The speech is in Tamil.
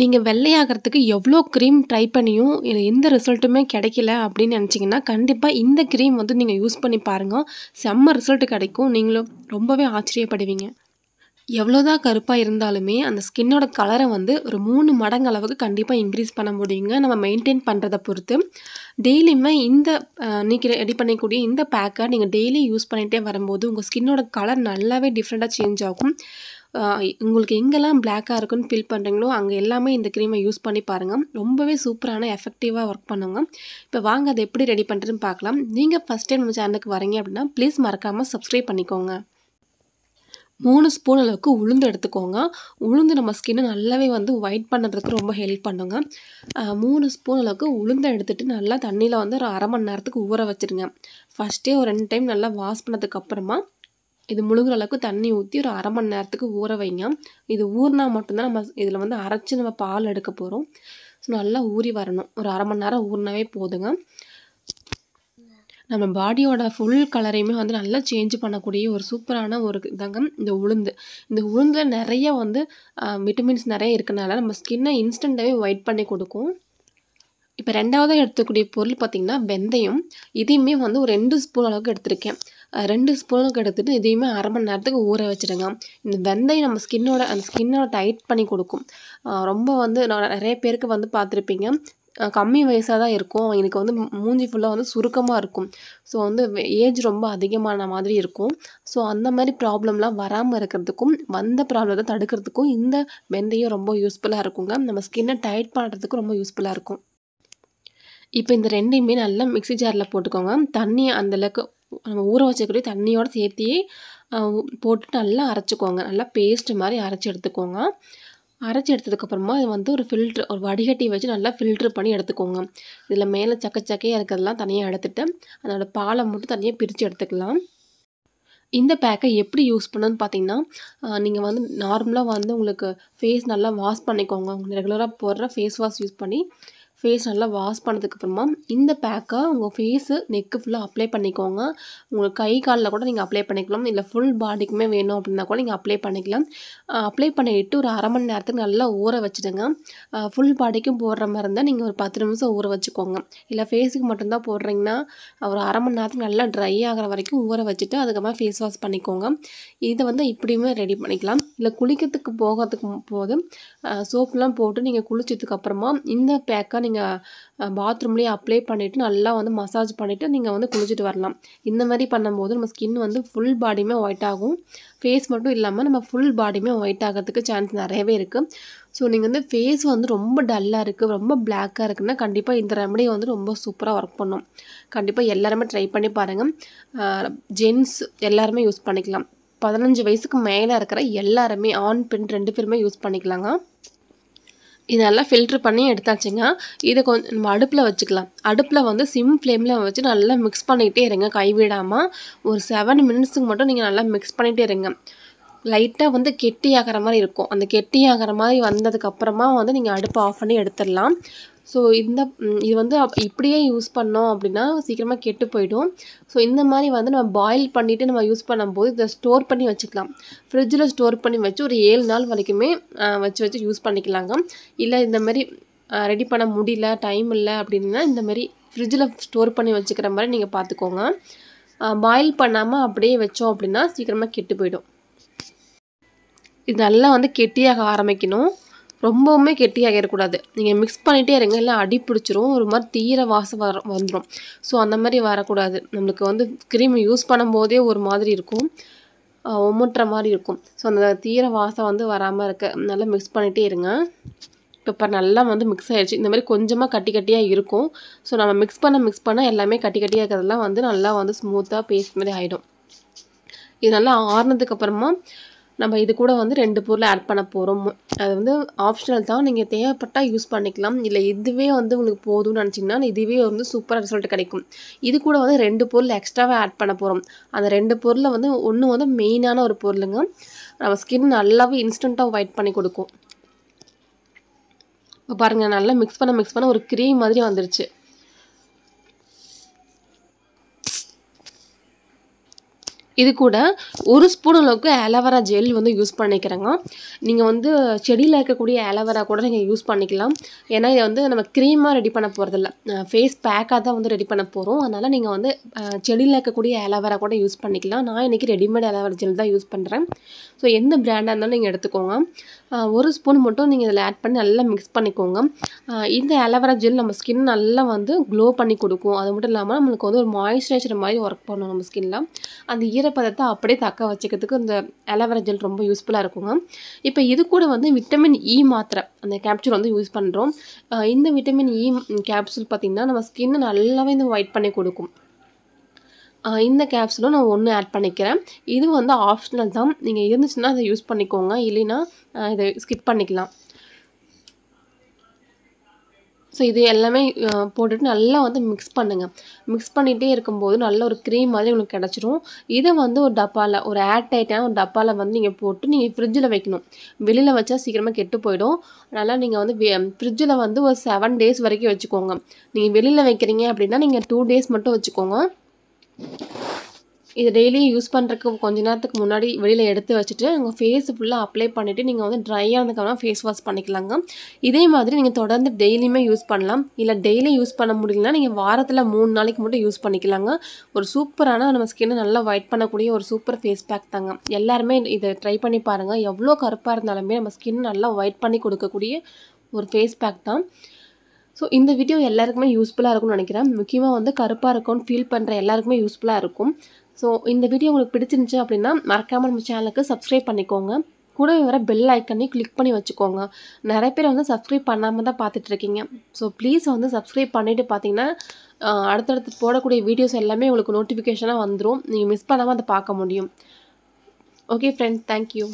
நீங்கள் வெள்ளையாகிறதுக்கு எவ்வளோ க்ரீம் ட்ரை பண்ணியும் இல்லை எந்த ரிசல்ட்டுமே கிடைக்கல அப்படின்னு நினச்சிங்கன்னா கண்டிப்பாக இந்த க்ரீம் வந்து நீங்கள் யூஸ் பண்ணி பாருங்கள் செம்ம ரிசல்ட்டு கிடைக்கும் நீங்களும் ரொம்பவே ஆச்சரியப்படுவீங்க எவ்வளோதான் கருப்பாக இருந்தாலுமே அந்த ஸ்கின்னோட கலரை வந்து ஒரு மூணு மடங்கு அளவுக்கு கண்டிப்பாக இன்க்ரீஸ் பண்ண முடியுங்க நம்ம மெயின்டைன் பண்ணுறதை பொறுத்து டெய்லியுமே இந்த நீக்கி ரெடி பண்ணக்கூடிய இந்த பேக்கை நீங்கள் டெய்லி யூஸ் பண்ணிகிட்டே வரும்போது உங்கள் ஸ்கின்னோட கலர் நல்லாவே டிஃப்ரெண்ட்டாக சேஞ்ச் ஆகும் உங்களுக்கு எங்கெல்லாம் பிளாக்காக இருக்குன்னு ஃபீல் பண்ணுறீங்களோ அங்கே எல்லாமே இந்த க்ரீமை யூஸ் பண்ணி பாருங்கள் ரொம்பவே சூப்பரான எஃபெக்டிவாக ஒர்க் பண்ணுங்க இப்போ வாங்க அதை எப்படி ரெடி பண்ணுறதுன்னு பார்க்கலாம் நீங்கள் ஃபஸ்ட் டைம் நம்ம சேனலுக்கு வரீங்க அப்படின்னா ப்ளீஸ் மறக்காமல் சப்ஸ்கிரைப் பண்ணிக்கோங்க மூணு ஸ்பூன் அளவுக்கு உளுந்து எடுத்துக்கோங்க உளுந்து நம்ம ஸ்கின்னு நல்லாவே வந்து ஒயிட் பண்ணுறதுக்கு ரொம்ப ஹெல்ப் பண்ணுங்க மூணு ஸ்பூன் அளவுக்கு உளுந்தை எடுத்துகிட்டு நல்லா தண்ணியில் வந்து ஒரு அரை மணி நேரத்துக்கு ஊற வச்சுருங்க ஃபஸ்ட்டே ஒரு ரெண்டு டைம் நல்லா வாஷ் பண்ணதுக்கப்புறமா இது முழுகிற அளவுக்கு தண்ணி ஊற்றி ஒரு அரை மணி நேரத்துக்கு ஊற வைங்க இது ஊறினா மட்டும்தான் நம்ம இதில் வந்து அரைச்சி நம்ம பால் எடுக்க போகிறோம் ஸோ நல்லா ஊறி வரணும் ஒரு அரை மணி நேரம் ஊறினாவே போதுங்க நம்ம பாடியோட ஃபுல் கலரையுமே வந்து நல்லா சேஞ்ச் பண்ணக்கூடிய ஒரு சூப்பரான ஒரு இதாங்க இந்த உளுந்து இந்த உளுந்தில் நிறைய வந்து விட்டமின்ஸ் நிறைய இருக்கனால நம்ம ஸ்கின்னை இன்ஸ்டண்ட்டாகவே ஒயிட் பண்ணி கொடுக்கும் இப்போ ரெண்டாவதாக எடுத்துக்கூடிய பொருள் பார்த்திங்கன்னா வெந்தயம் இதையுமே வந்து ஒரு ரெண்டு ஸ்பூன் அளவுக்கு எடுத்திருக்கேன் ரெண்டு அளவுக்கு எடுத்துகிட்டு இதையுமே அரை மணி நேரத்துக்கு ஊற வச்சுடுங்க இந்த வெந்தயம் நம்ம ஸ்கின்னோட அந்த ஸ்கின்னோட டைட் பண்ணி கொடுக்கும் ரொம்ப வந்து நிறைய பேருக்கு வந்து பார்த்துருப்பீங்க கம்மி வயசாக தான் இருக்கும் எனக்கு வந்து மூஞ்சி ஃபுல்லாக வந்து சுருக்கமாக இருக்கும் ஸோ வந்து ஏஜ் ரொம்ப அதிகமான மாதிரி இருக்கும் ஸோ அந்த மாதிரி ப்ராப்ளம்லாம் வராமல் இருக்கிறதுக்கும் வந்த ப்ராப்ளத்தை தடுக்கிறதுக்கும் இந்த வெந்தயம் ரொம்ப யூஸ்ஃபுல்லாக இருக்குங்க நம்ம ஸ்கின்னை டைட் பண்ணுறதுக்கு ரொம்ப யூஸ்ஃபுல்லாக இருக்கும் இப்போ இந்த ரெண்டையுமே நல்லா மிக்சி ஜாரில் போட்டுக்கோங்க தண்ணி அந்தளவுக்கு நம்ம ஊற வச்சக்கூடிய தண்ணியோடு சேர்த்தி போட்டு நல்லா அரைச்சிக்கோங்க நல்லா பேஸ்ட்டு மாதிரி அரைச்சி எடுத்துக்கோங்க அரைச்சி எடுத்ததுக்கப்புறமா இது வந்து ஒரு ஃபில்ட்ரு ஒரு வடிகட்டி வச்சு நல்லா ஃபில்ட்ரு பண்ணி எடுத்துக்கோங்க இதில் மேலே சக்கச்சக்கையாக சக்கையாக இருக்கிறதெல்லாம் தனியாக எடுத்துகிட்டு அதோடய பாலை மட்டும் தனியாக பிரித்து எடுத்துக்கலாம் இந்த பேக்கை எப்படி யூஸ் பண்ணணும்னு பார்த்தீங்கன்னா நீங்கள் வந்து நார்மலாக வந்து உங்களுக்கு ஃபேஸ் நல்லா வாஷ் பண்ணிக்கோங்க ரெகுலராக போடுற ஃபேஸ் வாஷ் யூஸ் பண்ணி ஃபேஸ் நல்லா வாஷ் பண்ணதுக்கப்புறமா இந்த பேக்கை உங்கள் ஃபேஸு நெக்கு ஃபுல்லாக அப்ளை பண்ணிக்கோங்க உங்கள் கை காலில் கூட நீங்கள் அப்ளை பண்ணிக்கலாம் இல்லை ஃபுல் பாடிக்குமே வேணும் அப்படின்னா கூட நீங்கள் அப்ளை பண்ணிக்கலாம் அப்ளை பண்ணிவிட்டு ஒரு அரை மணி நேரத்துக்கு நல்லா ஊற வச்சுடுங்க ஃபுல் பாடிக்கும் போடுற மாதிரி இருந்தால் நீங்கள் ஒரு பத்து நிமிஷம் ஊற வச்சுக்கோங்க இல்லை ஃபேஸுக்கு மட்டும்தான் போடுறீங்கன்னா ஒரு அரை மணி நேரத்துக்கு நல்லா ட்ரை ஆகிற வரைக்கும் ஊற வச்சுட்டு அதுக்கப்புறம் ஃபேஸ் வாஷ் பண்ணிக்கோங்க இதை வந்து இப்படியுமே ரெடி பண்ணிக்கலாம் இல்லை குளிக்கிறதுக்கு போகிறதுக்கு போது சோப்புலாம் போட்டு நீங்கள் குளிச்சதுக்கப்புறமா இந்த பேக்கை நீங்கள் நீங்கள் பாத்ரூம்லேயே அப்ளை பண்ணிவிட்டு நல்லா வந்து மசாஜ் பண்ணிவிட்டு நீங்கள் வந்து குளிச்சுட்டு வரலாம் இந்த மாதிரி பண்ணும்போது நம்ம ஸ்கின் வந்து ஃபுல் பாடியுமே ஒயிட் ஆகும் ஃபேஸ் மட்டும் இல்லாமல் நம்ம ஃபுல் பாடியுமே ஒயிட் ஆகிறதுக்கு சான்ஸ் நிறையவே இருக்குது ஸோ நீங்கள் வந்து ஃபேஸ் வந்து ரொம்ப டல்லாக இருக்குது ரொம்ப பிளாக்காக இருக்குதுன்னா கண்டிப்பாக இந்த ரெமடி வந்து ரொம்ப சூப்பராக ஒர்க் பண்ணும் கண்டிப்பாக எல்லாருமே ட்ரை பண்ணி பாருங்கள் ஜென்ஸ் எல்லாருமே யூஸ் பண்ணிக்கலாம் பதினஞ்சு வயசுக்கு மேலே இருக்கிற எல்லாருமே ஆண் பெண் ரெண்டு பேருமே யூஸ் பண்ணிக்கலாங்க இதெல்லாம் ஃபில்ட்ரு பண்ணி எடுத்தாச்சுங்க இதை கொஞ்சம் நம்ம அடுப்பில் வச்சுக்கலாம் அடுப்பில் வந்து சிம் ஃப்ளேமில் வச்சு நல்லா மிக்ஸ் பண்ணிகிட்டே இருங்க கைவிடாமல் ஒரு செவன் மினிட்ஸுக்கு மட்டும் நீங்கள் நல்லா மிக்ஸ் பண்ணிகிட்டே இருங்க லைட்டாக வந்து கெட்டியாகிற மாதிரி இருக்கும் அந்த கெட்டியாகிற மாதிரி வந்ததுக்கப்புறமா வந்து நீங்கள் அடுப்பை ஆஃப் பண்ணி எடுத்துடலாம் ஸோ இந்த இது வந்து இப்படியே யூஸ் பண்ணோம் அப்படின்னா சீக்கிரமாக கெட்டு போயிடும் ஸோ இந்த மாதிரி வந்து நம்ம பாயில் பண்ணிவிட்டு நம்ம யூஸ் பண்ணும்போது இதை ஸ்டோர் பண்ணி வச்சுக்கலாம் ஃப்ரிட்ஜில் ஸ்டோர் பண்ணி வச்சு ஒரு ஏழு நாள் வரைக்குமே வச்சு வச்சு யூஸ் பண்ணிக்கலாங்க இல்லை இந்த மாதிரி ரெடி பண்ண முடியல டைம் இல்லை அப்படின்னா இந்த மாதிரி ஃப்ரிட்ஜில் ஸ்டோர் பண்ணி வச்சுக்கிற மாதிரி நீங்கள் பார்த்துக்கோங்க பாயில் பண்ணாமல் அப்படியே வச்சோம் அப்படின்னா சீக்கிரமாக கெட்டு போயிடும் இது நல்லா வந்து கெட்டியாக ஆரம்பிக்கணும் ரொம்பவுமே கெட்டியாக இருக்கக்கூடாது நீங்கள் மிக்ஸ் பண்ணிகிட்டே இருங்க இல்லை அடி பிடிச்சிரும் ஒரு மாதிரி தீர வாசம் வர வந்துடும் ஸோ அந்த மாதிரி வரக்கூடாது நம்மளுக்கு வந்து க்ரீம் யூஸ் பண்ணும்போதே ஒரு மாதிரி இருக்கும் ஒம்முட்டுற மாதிரி இருக்கும் ஸோ அந்த தீர வாசம் வந்து வராமல் இருக்க நல்லா மிக்ஸ் பண்ணிகிட்டே இருங்க இப்போ நல்லா வந்து மிக்ஸ் ஆகிடுச்சு இந்த மாதிரி கொஞ்சமாக கட்டி கட்டியாக இருக்கும் ஸோ நம்ம மிக்ஸ் பண்ண மிக்ஸ் பண்ண எல்லாமே கட்டி கட்டியாக இருக்கிறதெல்லாம் வந்து நல்லா வந்து ஸ்மூத்தாக பேஸ்ட் மாதிரி ஆகிடும் இது நல்லா ஆறுனதுக்கப்புறமா நம்ம இது கூட வந்து ரெண்டு பொருள் ஆட் பண்ண போகிறோம் அது வந்து ஆப்ஷனல் தான் நீங்கள் தேவைப்பட்டால் யூஸ் பண்ணிக்கலாம் இல்லை இதுவே வந்து உங்களுக்கு போதும்னு நினச்சிங்கன்னா இதுவே வந்து சூப்பராக ரிசல்ட் கிடைக்கும் இது கூட வந்து ரெண்டு பொருள் எக்ஸ்ட்ராவாக ஆட் பண்ண போகிறோம் அந்த ரெண்டு பொருளை வந்து ஒன்று வந்து மெயினான ஒரு பொருளுங்க நம்ம ஸ்கின் நல்லாவே இன்ஸ்டண்ட்டாக ஒயிட் பண்ணி கொடுக்கும் இப்போ பாருங்கள் நல்லா மிக்ஸ் பண்ண மிக்ஸ் பண்ண ஒரு க்ரீம் மாதிரி வந்துருச்சு இது கூட ஒரு ஸ்பூன் அளவுக்கு ஆலோவேரா ஜெல் வந்து யூஸ் பண்ணிக்கிறேங்க நீங்கள் வந்து செடியில் இருக்கக்கூடிய ஆலோவேரா கூட நீங்கள் யூஸ் பண்ணிக்கலாம் ஏன்னா இதை வந்து நம்ம க்ரீமாக ரெடி பண்ண போகிறதில்ல ஃபேஸ் பேக்காக தான் வந்து ரெடி பண்ண போகிறோம் அதனால் நீங்கள் வந்து செடியில் இருக்கக்கூடிய ஆலோவேரா கூட யூஸ் பண்ணிக்கலாம் நான் இன்றைக்கி ரெடிமேட் ஆலோவேரா ஜெல் தான் யூஸ் பண்ணுறேன் ஸோ எந்த பிராண்டாக இருந்தாலும் நீங்கள் எடுத்துக்கோங்க ஒரு ஸ்பூன் மட்டும் நீங்கள் இதில் ஆட் பண்ணி நல்லா மிக்ஸ் பண்ணிக்கோங்க இந்த அலோவரா ஜெல் நம்ம ஸ்கின் நல்லா வந்து க்ளோ பண்ணி கொடுக்கும் அது மட்டும் இல்லாமல் நம்மளுக்கு வந்து ஒரு மாய்ஸ்சரைசர் மாதிரி ஒர்க் பண்ணும் நம்ம ஸ்கின்ல அந்த ஈரப்பதத்தை அப்படியே தக்க வச்சுக்கிறதுக்கு இந்த அலோவரா ஜெல் ரொம்ப யூஸ்ஃபுல்லாக இருக்குங்க இப்போ இது கூட வந்து விட்டமின் இ e மாத்திரை அந்த கேப்சூல் வந்து யூஸ் பண்ணுறோம் இந்த விட்டமின் இ e கேப்சூல் பார்த்திங்கன்னா நம்ம ஸ்கின்னை நல்லாவே இந்த ஒயிட் பண்ணி கொடுக்கும் இந்த கேப்ஸுலும் நான் ஒன்று ஆட் பண்ணிக்கிறேன் இது வந்து ஆப்ஷனல் தான் நீங்கள் இருந்துச்சுன்னா அதை யூஸ் பண்ணிக்கோங்க இல்லைன்னா இதை ஸ்கிப் பண்ணிக்கலாம் ஸோ இது எல்லாமே போட்டுட்டு நல்லா வந்து மிக்ஸ் பண்ணுங்கள் மிக்ஸ் பண்ணிகிட்டே இருக்கும்போது நல்ல ஒரு க்ரீம் மாதிரி உங்களுக்கு கிடச்சிரும் இதை வந்து ஒரு டப்பாவில் ஒரு ஏர்டைட்டான ஒரு டப்பாவில் வந்து நீங்கள் போட்டு நீங்கள் ஃப்ரிட்ஜில் வைக்கணும் வெளியில் வச்சா சீக்கிரமாக கெட்டு போயிடும் அதனால் நீங்கள் வந்து ஃப்ரிட்ஜில் வந்து ஒரு செவன் டேஸ் வரைக்கும் வச்சுக்கோங்க நீங்கள் வெளியில் வைக்கிறீங்க அப்படின்னா நீங்கள் டூ டேஸ் மட்டும் வச்சுக்கோங்க இது டெய்லியும் யூஸ் பண்ணுறதுக்கு கொஞ்ச நேரத்துக்கு முன்னாடி வெளியில் எடுத்து வச்சுட்டு உங்கள் ஃபேஸ் ஃபுல்லாக அப்ளை பண்ணிவிட்டு நீங்கள் வந்து ட்ரை ஆனதுக்கப்புறம் ஃபேஸ் வாஷ் பண்ணிக்கலாங்க இதே மாதிரி நீங்கள் தொடர்ந்து டெய்லியுமே யூஸ் பண்ணலாம் இல்லை டெய்லி யூஸ் பண்ண முடியலனா நீங்கள் வாரத்தில் மூணு நாளைக்கு மட்டும் யூஸ் பண்ணிக்கலாங்க ஒரு சூப்பரான நம்ம ஸ்கின்னை நல்லா ஒயிட் பண்ணக்கூடிய ஒரு சூப்பர் ஃபேஸ் பேக் தாங்க எல்லாருமே இதை ட்ரை பண்ணி பாருங்கள் எவ்வளோ கருப்பாக இருந்தாலுமே நம்ம ஸ்கின் நல்லா ஒயிட் பண்ணி கொடுக்கக்கூடிய ஒரு ஃபேஸ் பேக் தான் ஸோ இந்த வீடியோ எல்லாருக்குமே யூஸ்ஃபுல்லாக இருக்கும்னு நினைக்கிறேன் முக்கியமாக வந்து கருப்பாக இருக்கும்னு ஃபீல் பண்ணுற எல்லாருக்குமே யூஸ்ஃபுல்லாக இருக்கும் ஸோ இந்த வீடியோ உங்களுக்கு பிடிச்சிருந்துச்சு அப்படின்னா மறக்காமல் நம்ம சேனலுக்கு சப்ஸ்கிரைப் பண்ணிக்கோங்க கூடவே வர பெல் ஐக்கனையும் கிளிக் பண்ணி வச்சுக்கோங்க நிறைய பேர் வந்து சப்ஸ்கிரைப் பண்ணாமல் தான் பார்த்துட்ருக்கீங்க ஸோ ப்ளீஸ் வந்து சப்ஸ்கிரைப் பண்ணிவிட்டு பார்த்தீங்கன்னா அடுத்தடுத்து போடக்கூடிய வீடியோஸ் எல்லாமே உங்களுக்கு நோட்டிஃபிகேஷனாக வந்துடும் நீங்கள் மிஸ் பண்ணாமல் அதை பார்க்க முடியும் ஓகே ஃப்ரெண்ட்ஸ் தேங்க்யூ